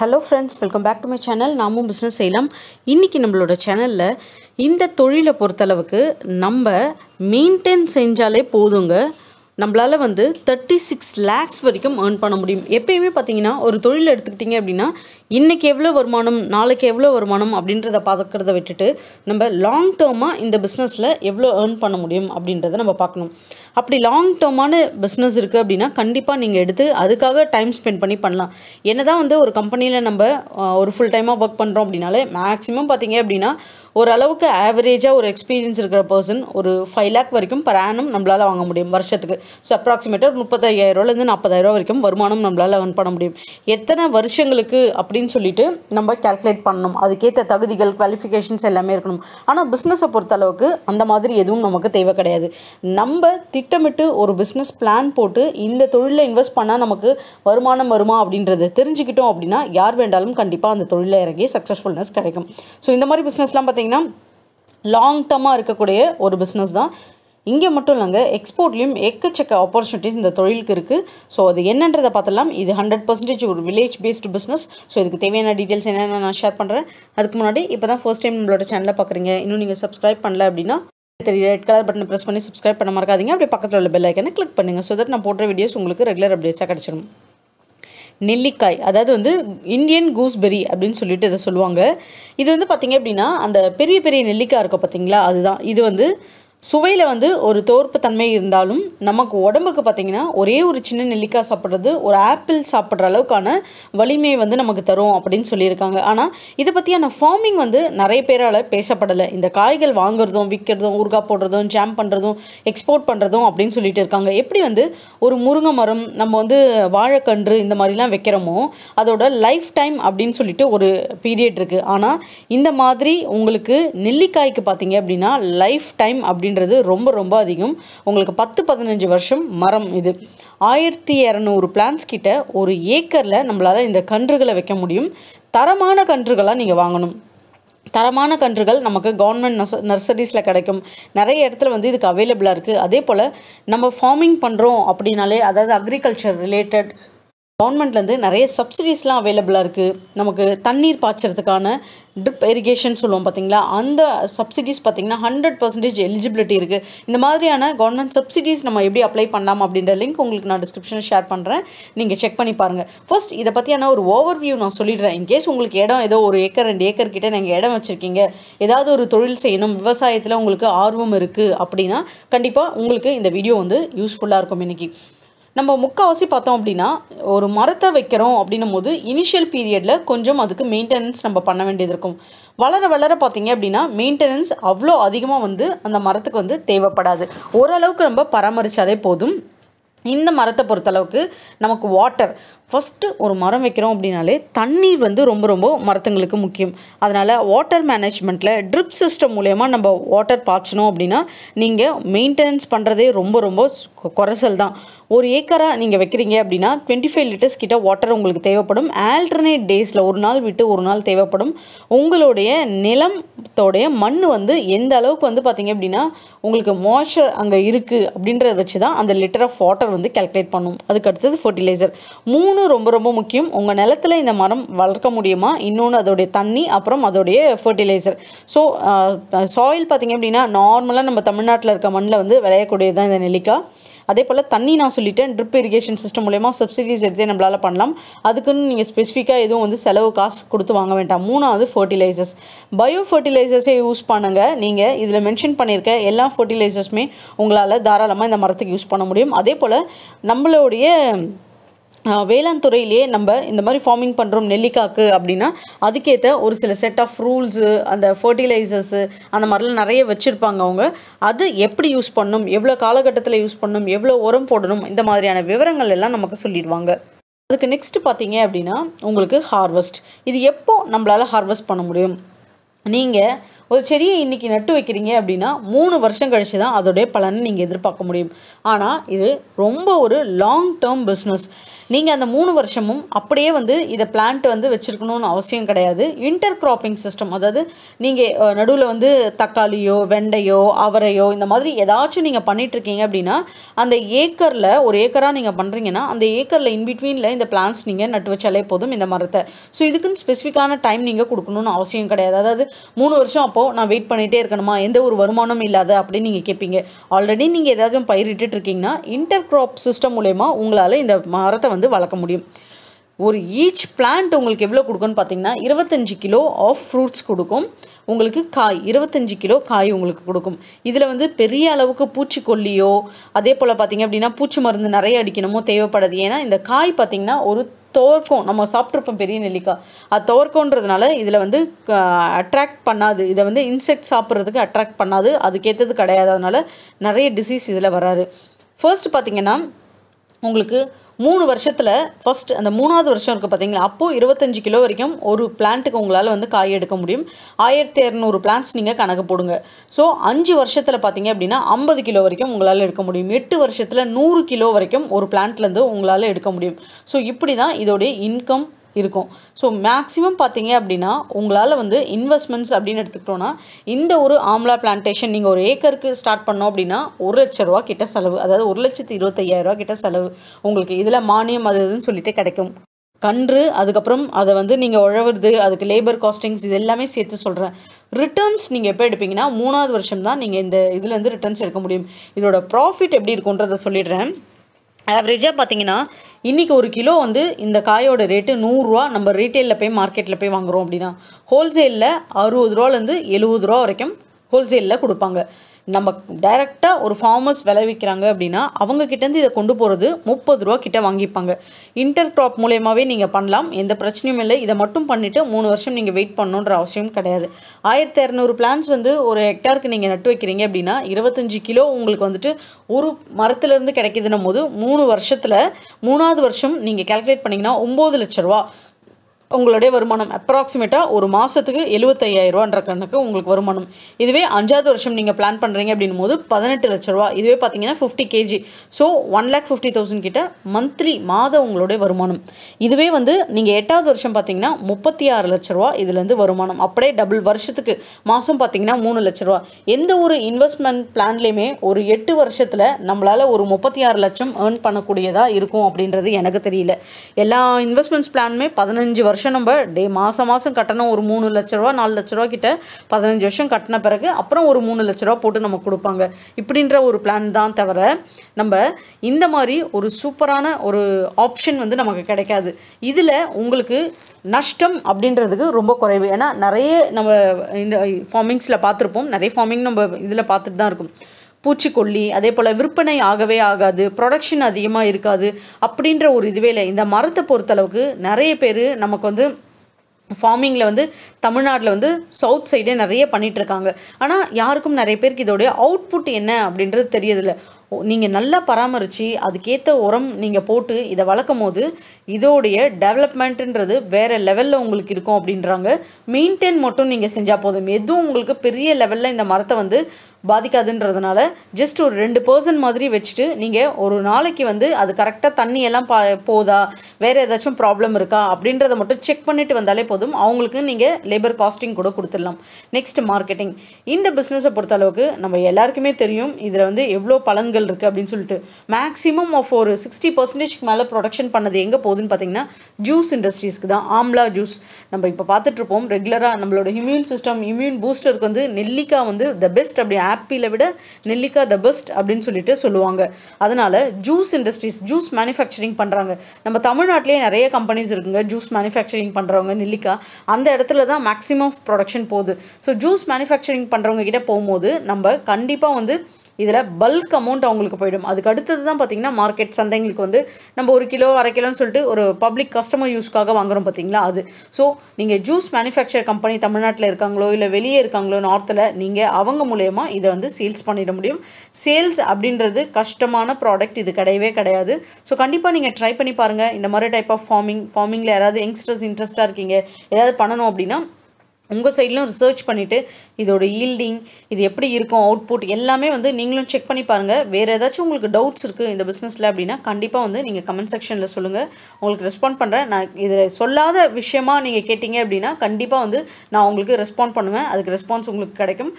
hello friends welcome back to my channel நாமும் business செய்யலாம் இன்றைக்கி நம்மளோட சேனலில் இந்த தொழிலை பொறுத்தளவுக்கு நம்ம மெயின்டைன் செஞ்சாலே போதுங்க நம்மளால் வந்து தேர்ட்டி சிக்ஸ் லேக்ஸ் வரைக்கும் ஏர்ன் பண்ண முடியும் எப்பயுமே பார்த்தீங்கன்னா ஒரு தொழில் எடுத்துக்கிட்டிங்க அப்படின்னா இன்றைக்கி எவ்வளோ வருமானம் நாளைக்கு எவ்வளோ வருமானம் அப்படின்றத பார்க்குறத விட்டுட்டு நம்ம லாங் டேர்மாக இந்த பிஸ்னஸில் எவ்வளோ ஏர்ன் பண்ண முடியும் அப்படின்றத நம்ம பார்க்கணும் அப்படி லாங் டேர்மான பிஸ்னஸ் இருக்குது அப்படின்னா கண்டிப்பாக நீங்கள் எடுத்து அதுக்காக டைம் ஸ்பெண்ட் பண்ணி பண்ணலாம் என்ன தான் வந்து ஒரு கம்பெனியில் நம்ம ஒரு ஃபுல் டைமாக ஒர்க் பண்ணுறோம் அப்படின்னாலே மேக்ஸிமம் பார்த்தீங்க அப்படின்னா ஓரளவுக்கு ஆவரேஜாக ஒரு எக்ஸ்பீரியன்ஸ் இருக்கிற பர்சன் ஒரு ஃபைவ் லேக் வரைக்கும் பர் ஆனும் நம்மளால் வாங்க முடியும் வருஷத்துக்கு ஸோ அப்ராக்சிமேட்டாக ஒரு முப்பத்தையாயிரூவாலேருந்து நாற்பதாயிரரூவா வரைக்கும் வருமானம் நம்மளால் ஏர்ன் பண்ண முடியும் எத்தனை வருஷங்களுக்கு அப்படின்னு சொல்லிட்டு நம்ம கேல்குலேட் பண்ணணும் அதுக்கேற்ற தகுதிகள் குவாலிஃபிகேஷன்ஸ் எல்லாமே இருக்கணும் ஆனால் பிஸ்னஸை பொறுத்தளவுக்கு அந்த மாதிரி எதுவும் நமக்கு தேவை கிடையாது நம்ம திட்டமிட்டு ஒரு பிஸ்னஸ் பிளான் போட்டு இந்த தொழிலில் இன்வெஸ்ட் பண்ணால் நமக்கு வருமானம் வருமா அப்படின்றத தெரிஞ்சுக்கிட்டோம் அப்படின்னா யார் வேண்டாலும் கண்டிப்பாக அந்த தொழிலில் இறங்கி சக்ஸஸ்ஃபுல்னஸ் கிடைக்கும் ஸோ இந்த மாதிரி பிஸ்னஸ்லாம் பார்த்திங்கன்னா லாங் டர்மாக இருக்கக்கூடிய ஒரு பிஸ்னஸ் தான் இங்கே மட்டும் இல்லைங்க எக்ஸ்போர்ட்லேயும் எக்கச்சக்க ஆப்பர்ச்சுனிட்டிஸ் இந்த தொழிலுக்கு இருக்குது ஸோ அது என்னன்றதை பார்த்தலாம் இது ஹண்ட்ரட் பர்சன்டேஜ் ஒரு வில்லேஜ் பேஸ்டு பிஸ்னஸ் ஸோ இதுக்கு தேவையான டீட்டெயில்ஸ் என்னென்ன நான் ஷேர் பண்ணுறேன் அதுக்கு முன்னாடி இப்போ தான் ஃபர்ஸ்ட் டைம் நம்மளோட சேனலில் பார்க்குறீங்க இன்னும் நீங்கள் சப்ஸ்கிரைப் பண்ணல அப்படின்னா தெரிய ரெட் கலர் பட்டனை ப்ரெஸ் பண்ணி சப்ஸ்கிரைப் பண்ண மறக்காதீங்க அப்படியே பக்கத்தில் உள்ள பெல் ஐக்கனை கிளிக் பண்ணுங்கள் ஸோ தட் நான் போடுற வீடியோஸ் உங்களுக்கு ரெகுலர் அப்டேட்ஸாக கிடச்சிடும் நெல்லிக்காய் அதாவது வந்து இந்தியன் கூஸ்பெரி அப்படின்னு சொல்லிட்டு இதை சொல்லுவாங்க இது வந்து பார்த்திங்க அப்படின்னா அந்த பெரிய பெரிய நெல்லிக்காய் இருக்கும் பார்த்தீங்களா அதுதான் இது வந்து சுவையில் வந்து ஒரு தோற்பு தன்மை இருந்தாலும் நமக்கு உடம்புக்கு பார்த்திங்கன்னா ஒரே ஒரு சின்ன நெல்லிக்காய் சாப்பிட்றது ஒரு ஆப்பிள் சாப்பிட்ற அளவுக்கான வலிமை வந்து நமக்கு தரும் அப்படின்னு சொல்லியிருக்காங்க ஆனால் இதை பற்றியான ஃபார்மிங் வந்து நிறைய பேரால் பேசப்படலை இந்த காய்கள் வாங்குறதும் விற்கிறதும் ஊறுகாய் போடுறதும் ஜாம் பண்ணுறதும் எக்ஸ்போர்ட் பண்ணுறதும் அப்படின்னு சொல்லிட்டு இருக்காங்க எப்படி வந்து ஒரு முருங்கை மரம் நம்ம வந்து வாழைக்கன்று இந்த மாதிரிலாம் வைக்கிறோமோ அதோட லைஃப் டைம் அப்படின்னு சொல்லிட்டு ஒரு பீரியட் இருக்குது ஆனால் இந்த மாதிரி உங்களுக்கு நெல்லிக்காய்க்கு பார்த்தீங்க அப்படின்னா லைஃப் டைம் அப்படி அப்படின்றது ரொம்ப ரொம்ப அதிகம் உங்களுக்கு பத்து பதினஞ்சு வருஷம் மரம் இது ஆயிரத்தி இரநூறு பிளான்ஸ் கிட்ட ஒரு ஏக்கரில் நம்மளால் இந்த கன்றுகளை வைக்க முடியும் தரமான கன்றுகளாக நீங்கள் வாங்கணும் தரமான கன்றுகள் நமக்கு கவர்மெண்ட் நர்ச நர்சரிஸில் கிடைக்கும் நிறைய இடத்துல வந்து இதுக்கு அவைலபிளாக இருக்குது அதே போல் நம்ம ஃபார்மிங் பண்ணுறோம் அப்படின்னாலே அதாவது அக்ரிகல்ச்சர் ரிலேட்டட் கவர்மெண்ட்லேருந்து நிறைய சப்சிடிஸ்லாம் அவைலபிளாக இருக்குது நமக்கு தண்ணீர் பாய்ச்சறதுக்கான ட்ரிப் இரிகேஷன் சொல்லுவோம் பார்த்தீங்களா அந்த சப்சிடிஸ் பார்த்திங்கன்னா ஹண்ட்ரட் பர்சன்டேஜ் எலிஜிபிலிட்டி இருக்குது இந்த மாதிரியான கவர்மெண்ட் சப்சிடிஸ் நம்ம எப்படி அப்ளை பண்ணலாம் அப்படின்ற லிங்க் உங்களுக்கு நான் டிஸ்கிரிப்ஷனில் ஷேர் பண்ணுறேன் நீங்கள் செக் பண்ணி பாருங்கள் ஃபர்ஸ்ட் இதை பற்றியான ஒரு ஓவர் வியூ நான் சொல்லிடுறேன் இன்கேஸ் உங்களுக்கு இடம் ஏதோ ஒரு ஏக்கர் ரெண்டு ஏக்கர் கிட்டே நீங்கள் இடம் வச்சுருக்கீங்க ஏதாவது ஒரு தொழில் செய்யணும் விவசாயத்தில் உங்களுக்கு ஆர்வம் இருக்குது அப்படின்னா கண்டிப்பாக உங்களுக்கு இந்த வீடியோ வந்து யூஸ்ஃபுல்லாக இருக்கும் இன்றைக்கி நம்ம முக்கால்வாசி பார்த்தோம் அப்படின்னா ஒரு மரத்தை வைக்கிறோம் அப்படின்னும் போது இனிஷியல் பீரியடில் கொஞ்சம் அதுக்கு மெயின்டெனன்ஸ் நம்ம பண்ண வேண்டியது இருக்கும் வளர வளர பார்த்திங்க அப்படின்னா மெயின்டெனன்ஸ் அவ்வளோ அதிகமாக வந்து அந்த மரத்துக்கு வந்து தேவைப்படாது ஓரளவுக்கு நம்ம பராமரித்தாலே போதும் இந்த மரத்தை பொறுத்தளவுக்கு நமக்கு வாட்டர் ஃபஸ்ட்டு ஒரு மரம் வைக்கிறோம் அப்படின்னாலே தண்ணீர் வந்து ரொம்ப ரொம்ப மரத்துங்களுக்கு முக்கியம் அதனால் வாட்டர் மேனேஜ்மெண்ட்டில் ட்ரிப் சிஸ்டம் மூலயமா நம்ம வாட்டர் பாய்ச்சணும் அப்படின்னா நீங்கள் மெயின்டெனன்ஸ் பண்ணுறதே ரொம்ப ரொம்ப குறைசல் தான் ஒரு ஏக்கராக நீங்கள் வைக்கிறீங்க அப்படின்னா டுவெண்ட்டி ஃபைவ் லிட்டர்ஸ் கிட்ட வாட்டர் உங்களுக்கு தேவைப்படும் ஆல்டர்னேட் டேஸில் ஒரு நாள் விட்டு ஒரு நாள் தேவைப்படும் உங்களுடைய நிலத்தோடைய மண் வந்து எந்த அளவுக்கு வந்து பார்த்திங்க அப்படின்னா உங்களுக்கு மாய்ச்சர் அங்கே இருக்குது அப்படின்றத வச்சு தான் அந்த லிட்டர் ஆஃப் வாட்டர் வந்து கேல்குலேட் பண்ணும் அதுக்கு அடுத்தது ஃபர்டிலைசர் மூணு ரொம்ப ரொம்ப முக்கியம் உங்கள் நிலத்தில் இந்த மரம் வளர்க்க முடியுமா இன்னொன்று அதோடைய தண்ணி அப்புறம் அதோடைய ஃபர்டிலைசர் ஸோ சாயில் பார்த்திங்க அப்படின்னா நார்மலாக நம்ம தமிழ்நாட்டில் இருக்க மண்ணில் வந்து விளையக்கூடியது தான் இந்த நெல்லிக்காய் அதே போல் தண்ணி நான் சொல்லிட்டேன் ட்ரிப் இரிகேஷன் சிஸ்டம் மூலயமா சப்சிடிஸ் எடுத்து நம்மளால் பண்ணலாம் அதுக்குன்னு நீங்கள் ஸ்பெசிஃபிக்காக எதுவும் வந்து செலவு காசு கொடுத்து வாங்க வேண்டாம் மூணாவது ஃபர்டிலைசர்ஸ் பயோ ஃபர்டிலைசர்ஸே யூஸ் பண்ணுங்கள் நீங்கள் இதில் மென்ஷன் பண்ணியிருக்க எல்லா ஃபர்டிலைசர்ஸுமே உங்களால் தாராளமாக இந்த மரத்துக்கு யூஸ் பண்ண முடியும் அதே போல் நம்மளுடைய வேளாண் துறையிலேயே நம்ம இந்த மாதிரி ஃபார்மிங் பண்ணுறோம் நெல்லிக்காக்கு அப்படின்னா அதுக்கேற்ற ஒரு சில செட் ஆஃப் ரூல்ஸு அந்த ஃபர்டிலைசர்ஸு அந்த மாதிரிலாம் நிறைய வச்சுருப்பாங்க அவங்க அது எப்படி யூஸ் பண்ணும் எவ்வளோ காலகட்டத்தில் யூஸ் பண்ணும் எவ்வளோ உரம் போடணும் இந்த மாதிரியான விவரங்கள் எல்லாம் நமக்கு சொல்லிடுவாங்க அதுக்கு நெக்ஸ்ட் பார்த்தீங்க அப்படின்னா உங்களுக்கு ஹார்வெஸ்ட் இது எப்போ நம்மளால் ஹார்வெஸ்ட் பண்ண முடியும் நீங்கள் ஒரு செடியை இன்றைக்கி நட்டு வைக்கிறீங்க அப்படின்னா மூணு வருஷம் கழித்து தான் அதோடைய பலனை நீங்கள் எதிர்பார்க்க முடியும் ஆனால் இது ரொம்ப ஒரு லாங் டேர்ம் பிஸ்னஸ் நீங்கள் அந்த மூணு வருஷமும் அப்படியே வந்து இதை பிளான்ட் வந்து வச்சுருக்கணும்னு அவசியம் கிடையாது இன்டர் கிராப்பிங் சிஸ்டம் அதாவது நீங்கள் நடுவில் வந்து தக்காளியோ வெண்டையோ அவரையோ இந்த மாதிரி ஏதாச்சும் நீங்கள் பண்ணிகிட்ருக்கீங்க அப்படின்னா அந்த ஏக்கரில் ஒரு ஏக்கராக நீங்கள் பண்ணுறீங்கன்னா அந்த ஏக்கரில் இன்பிட்வீனில் இந்த பிளான்ஸ் நீங்கள் நட்டு வச்சாலே போதும் இந்த மரத்தை ஸோ இதுக்குன்னு ஸ்பெசிஃபிக்கான டைம் நீங்கள் கொடுக்கணும்னு அவசியம் கிடையாது அதாவது மூணு வருஷம் அப்போது நான் வெயிட் பண்ணிகிட்டே இருக்கணுமா எந்த ஒரு வருமானம் இல்லாத அப்படின்னு நீங்கள் கேட்பீங்க ஆல்ரெடி நீங்கள் ஏதாச்சும் பயிரிட்டு இருக்கீங்கன்னா இன்டர் கிராப் சிஸ்டம் மூலயமா உங்களால் இந்த மரத்தை வந்து வந்து வளர்க்க முடியும் ஒரு ஈச் பிளான்ட் உங்களுக்கு எவ்வளோ கொடுக்குன்னு பார்த்தீங்கன்னா இருபத்தஞ்சி கிலோ ஆஃப் ஃப்ரூட்ஸ் கொடுக்கும் உங்களுக்கு காய் இருபத்தஞ்சி கிலோ காய் உங்களுக்கு கொடுக்கும் இதில் வந்து பெரிய அளவுக்கு பூச்சிக்கொல்லியோ அதே போல் பார்த்திங்க அப்படின்னா பூச்சி மருந்து நிறைய அடிக்கணுமோ தேவைப்படாது ஏன்னா இந்த காய் பார்த்திங்கன்னா ஒரு தோர்க்கம் நம்ம சாப்பிட்ருப்போம் பெரிய நெல்லிக்காய் அது தோற்கன்றதுனால இதில் வந்து அட்ராக்ட் பண்ணாது இதை வந்து இன்செக்ட் சாப்பிட்றதுக்கு அட்ராக்ட் பண்ணாது அதுக்கேற்றது கிடையாது அதனால் நிறைய டிசீஸ் இதில் வராது ஃபர்ஸ்ட் பார்த்திங்கன்னா உங்களுக்கு மூணு வருஷத்தில் ஃபஸ்ட் அந்த மூணாவது வருஷம் இருக்குது பார்த்தீங்களா அப்போது இருபத்தஞ்சு கிலோ வரைக்கும் ஒரு பிளான்ட்டுக்கு உங்களால் வந்து காய் எடுக்க முடியும் ஆயிரத்தி இரநூறு பிளான்ஸ் நீங்கள் கணக்கு போடுங்க ஸோ அஞ்சு வருஷத்தில் பார்த்தீங்க அப்படின்னா ஐம்பது கிலோ வரைக்கும் உங்களால் எடுக்க முடியும் எட்டு வருஷத்தில் நூறு கிலோ வரைக்கும் ஒரு பிளான்ட்லேருந்து உங்களால் எடுக்க முடியும் ஸோ இப்படி தான் இதோடைய இன்கம் இருக்கும் ஸோ மேக்ஸிமம் பார்த்தீங்க அப்படின்னா உங்களால் வந்து இன்வெஸ்ட்மெண்ட்ஸ் அப்படின்னு எடுத்துக்கிட்டோன்னா இந்த ஒரு ஆம்லா பிளான்டேஷன் நீங்கள் ஒரு ஏக்கருக்கு ஸ்டார்ட் பண்ணோம் அப்படின்னா ஒரு லட்ச ரூபா கிட்ட செலவு அதாவது ஒரு லட்சத்து இருபத்தையாயிரரூவா கிட்ட செலவு உங்களுக்கு இதில் மானியம் அது இதுன்னு சொல்லிட்டு கிடைக்கும் கன்று அதுக்கப்புறம் அதை வந்து நீங்கள் உழவுறது அதுக்கு லேபர் காஸ்டிங்ஸ் இது எல்லாமே சேர்த்து சொல்கிறேன் ரிட்டர்ன்ஸ் நீங்கள் எப்போ எடுப்பீங்கன்னா மூணாவது வருஷம் தான் நீங்கள் இந்த இதுலேருந்து ரிட்டர்ன்ஸ் எடுக்க முடியும் இதோட ப்ராஃபிட் எப்படி இருக்குன்றதை சொல்லிடுறேன் ஆவரேஜாக பார்த்தீங்கன்னா இன்றைக்கி ஒரு கிலோ வந்து இந்த காயோட ரேட்டு நூறுரூவா நம்ம ரீட்டெயிலில் போய் மார்க்கெட்டில் போய் வாங்குகிறோம் அப்படின்னா ஹோல்சேலில் அறுபது ரூபாலேருந்து எழுபது ரூபா வரைக்கும் ஹோல்சேலில் கொடுப்பாங்க நம்ம டைரெக்டாக ஒரு ஃபார்மர்ஸ் விளைவிக்கிறாங்க அப்படின்னா அவங்கக்கிட்டேருந்து இதை கொண்டு போகிறது முப்பது ரூபா கிட்ட வாங்கிப்பாங்க இன்டர் க்ராப் மூலயமாவே நீங்கள் பண்ணலாம் எந்த பிரச்சனையும் இல்லை இதை மட்டும் பண்ணிவிட்டு மூணு வருஷம் நீங்கள் வெயிட் பண்ணணுன்ற அவசியம் கிடையாது ஆயிரத்தி இரநூறு பிளான்ஸ் வந்து ஒரு ஹெக்டாருக்கு நீங்கள் நட்டு வைக்கிறீங்க அப்படின்னா இருபத்தஞ்சி கிலோ உங்களுக்கு வந்துட்டு ஒரு மரத்துலேருந்து கிடைக்கிதுன்னும் போது மூணு வருஷத்தில் மூணாவது வருஷம் நீங்கள் கேல்குலேட் பண்ணிங்கன்னா ஒம்பது லட்ச ரூபா உங்களுடைய வருமானம் அப்ராக்சிமேட்டாக ஒரு மாதத்துக்கு ரூபான்ற கணக்கு உங்களுக்கு வருமானம் இதுவே அஞ்சாவது வருஷம் நீங்கள் பிளான் பண்ணுறீங்க அப்படின்னும் போது பதினெட்டு லட்ச ரூபா இதுவே பார்த்தீங்கன்னா fifty KG so one lakh fifty thousand கிட்ட மந்த்லி மாதம் உங்களுடைய வருமானம் இதுவே வந்து நீங்கள் எட்டாவது வருஷம் பார்த்தீங்கன்னா முப்பத்தி ஆறு லட்ச ரூபா இதுலேருந்து வருமானம் அப்படியே டபுள் வருஷத்துக்கு மாதம் பார்த்தீங்கன்னா மூணு லட்ச ரூபா எந்த ஒரு இன்வெஸ்ட்மெண்ட் பிளான்லேயுமே ஒரு எட்டு வருஷத்தில் நம்மளால் ஒரு முப்பத்தி ஆறு லட்சம் ஏர்ன் பண்ணக்கூடியதாக இருக்கும் அப்படின்றது எனக்கு தெரியல எல்லா இன்வெஸ்ட்மெண்ட்ஸ் பிளானுமே பதினஞ்சு வருஷம் வருஷம் நம்ம டே மாதம் மாதம் கட்டணும் ஒரு மூணு லட்ச ரூபா நாலு லட்ச ரூபா கிட்ட பதினஞ்சு வருஷம் கட்டின பிறகு அப்புறம் ஒரு மூணு லட்ச ரூபா போட்டு நம்ம கொடுப்பாங்க இப்படின்ற ஒரு பிளான் தான் தவிர நம்ம இந்த மாதிரி ஒரு சூப்பரான ஒரு ஆப்ஷன் வந்து நமக்கு கிடைக்காது இதில் உங்களுக்கு நஷ்டம் அப்படின்றதுக்கு ரொம்ப குறைவு ஏன்னா நிறைய நம்ம இந்த ஃபார்மிங்ஸில் பார்த்துருப்போம் நிறைய ஃபார்மிங் நம்ம இதில் பார்த்துட்டு தான் இருக்கும் பூச்சிக்கொல்லி அதே போல் விற்பனை ஆகவே ஆகாது ப்ரொடக்ஷன் அதிகமாக இருக்காது அப்படின்ற ஒரு இதுவே இல்லை இந்த மரத்தை பொறுத்தளவுக்கு நிறைய பேர் நமக்கு வந்து ஃபார்மிங்கில் வந்து தமிழ்நாட்டில் வந்து சவுத் சைடே நிறைய பண்ணிகிட்ருக்காங்க ஆனால் யாருக்கும் நிறைய பேருக்கு இதோடைய அவுட்புட் என்ன அப்படின்றது தெரியதில்லை நீங்கள் நல்லா பராமரித்து அதுக்கேற்ற உரம் நீங்கள் போட்டு இதை வளர்க்கும் போது இதோடைய டெவலப்மெண்ட்டுன்றது வேறு லெவலில் உங்களுக்கு இருக்கும் அப்படின்றாங்க மெயின்டைன் மட்டும் நீங்கள் செஞ்சால் போதும் எதுவும் உங்களுக்கு பெரிய லெவலில் இந்த மரத்தை வந்து பாதிக்காதுன்றதுனால ஜஸ்ட் ஒரு ரெண்டு பர்சன் மாதிரி வச்சுட்டு நீங்கள் ஒரு நாளைக்கு வந்து அது கரெக்டாக தண்ணி எல்லாம் பா போதா வேறு ஏதாச்சும் ப்ராப்ளம் இருக்கா அப்படின்றத மட்டும் செக் பண்ணிட்டு வந்தாலே போதும் அவங்களுக்கு நீங்கள் லேபர் காஸ்டிங் கூட கொடுத்துடலாம் நெக்ஸ்ட் மார்க்கெட்டிங் இந்த பிஸ்னஸை பொறுத்த அளவுக்கு நம்ம எல்லாருக்குமே தெரியும் இதில் வந்து எவ்வளோ பலன்கள் இருக்குது அப்படின்னு சொல்லிட்டு மேக்ஸிமம் ஆஃப் ஒரு சிக்ஸ்டி பர்சன்டேஜ்க்கு மேலே ப்ரொடக்ஷன் பண்ணது எங்கே போகுதுன்னு பார்த்தீங்கன்னா ஜூஸ் இண்டஸ்ட்ரீஸ்க்கு தான் ஆம்லா ஜூஸ் நம்ம இப்போ பார்த்துட்ருப்போம் ரெகுலராக நம்மளோட இம்யூன் சிஸ்டம் இம்யூன் பூஸ்டருக்கு வந்து நெல்லிக்காய் வந்து த பெஸ்ட் அப்படி ஆப்பிளை விட நெல்லிக்காய் த பெஸ்ட் அப்படின்னு சொல்லிட்டு சொல்லுவாங்க அதனால் ஜூஸ் இண்டஸ்ட்ரீஸ் ஜூஸ் மேனுஃபேக்சரிங் பண்ணுறாங்க நம்ம தமிழ்நாட்டிலேயே நிறைய கம்பெனிஸ் இருக்குங்க ஜூஸ் மேனுஃபேக்சரிங் பண்ணுறவங்க நெல்லிக்காய் அந்த இடத்துல தான் மேக்ஸிமம் ப்ரொடக்ஷன் போகுது ஸோ ஜூஸ் மேனுஃபேக்சரிங் பண்ணுறவங்க கிட்ட போகும்போது நம்ம கண்டிப்பாக வந்து இதில் பல்க் அமௌண்ட் அவங்களுக்கு போயிடும் அதுக்கு அடுத்தது தான் பார்த்திங்கன்னா மார்க்கெட் சந்தைங்களுக்கு வந்து நம்ம ஒரு கிலோ அரை கிலோன்னு சொல்லிட்டு ஒரு பப்ளிக் கஸ்டமர் யூஸ்க்காக வாங்குகிறோம் பார்த்திங்களா அது ஸோ நீங்கள் ஜூஸ் மேனுஃபேக்சர் கம்பெனி தமிழ்நாட்டில் இருக்காங்களோ இல்லை வெளியே இருக்காங்களோ நார்த்தில் நீங்கள் அவங்க மூலயமா இதை வந்து சேல்ஸ் பண்ணிட முடியும் சேல்ஸ் அப்படின்றது கஷ்டமான ப்ராடக்ட் இது கிடையவே கிடையாது ஸோ கண்டிப்பாக நீங்கள் ட்ரை பண்ணி பாருங்கள் இந்த மாதிரி டைப் ஆஃப் ஃபார்மிங் ஃபார்மிங்கில் யாராவது யங்ஸ்டர்ஸ் இன்ட்ரெஸ்ட்டாக இருக்கீங்க ஏதாவது பண்ணணும் அப்படின்னா உங்கள் சைட்லையும் ரிசர்ச் பண்ணிவிட்டு இதோட ஈல்டிங் இது எப்படி இருக்கும் அவுட்புட் எல்லாமே வந்து நீங்களும் செக் பண்ணி பாருங்கள் வேறு ஏதாச்சும் உங்களுக்கு டவுட்ஸ் இருக்குது இந்த பிஸ்னஸில் அப்படின்னா கண்டிப்பாக வந்து நீங்கள் கமெண்ட் செக்ஷனில் சொல்லுங்கள் உங்களுக்கு ரெஸ்பாண்ட் பண்ணுறேன் நான் இதில் சொல்லாத விஷயமா நீங்கள் கேட்டிங்க அப்படின்னா கண்டிப்பாக வந்து நான் உங்களுக்கு ரெஸ்பாண்ட் பண்ணுவேன் அதுக்கு ரெஸ்பான்ஸ் உங்களுக்கு கிடைக்கும்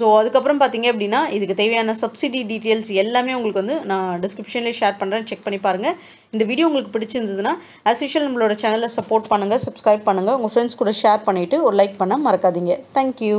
ஸோ அதுக்கப்புறம் பார்த்தீங்க அப்படின்னா இதுக்கு தேவையான சப்சிடி டீட்டெயில்ஸ் எல்லாமே உங்களுக்கு வந்து நான் டிஸ்கிரிப்ஷன்லேயே ஷேர் பண்ணுறேன் செக் பண்ணி பாருங்கள் இந்த வீடியோ உங்களுக்கு பிடிச்சிருந்ததுன்னா ஆஸ் யூஷுவல் நம்மளோட சேனலை சப்போர்ட் பண்ணுங்கள் சப்ஸ்கிரைப் பண்ணுங்கள் உங்கள் ஃப்ரெண்ட்ஸ் கூட ஷேர் பண்ணிவிட்டு ஒரு லைக் பண்ண மறக்காதீங்க தேங்க்யூ